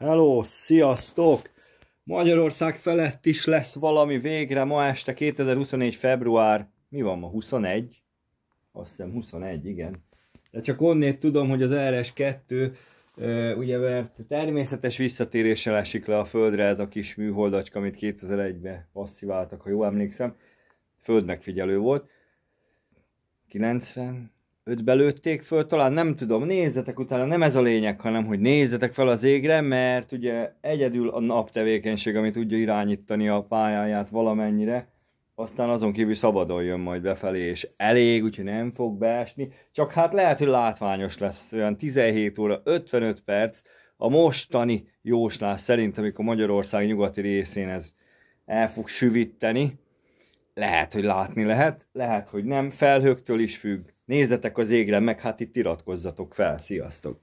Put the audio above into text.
Hello, sziasztok! Magyarország felett is lesz valami végre ma este 2024. február. Mi van ma? 21? Azt hiszem 21, igen. De csak onnét tudom, hogy az RS2 ugye mert természetes visszatéréssel esik le a földre ez a kis műholdacska, amit 2001-ben passziváltak, ha jól emlékszem. Földmegfigyelő volt. 90, öt belőtték föl, talán nem tudom, nézzetek utána, nem ez a lényeg, hanem hogy nézzetek fel az égre, mert ugye egyedül a nap tevékenység, ami tudja irányítani a pályáját valamennyire, aztán azon kívül szabadon jön majd befelé, és elég, úgyhogy nem fog beesni, csak hát lehet, hogy látványos lesz, olyan 17 óra 55 perc, a mostani jóslás szerint, amikor Magyarország nyugati részén ez el fog süvíteni, lehet, hogy látni lehet, lehet, hogy nem, felhőktől is függ. Nézzetek az égre, meg hát itt iratkozzatok fel. Sziasztok!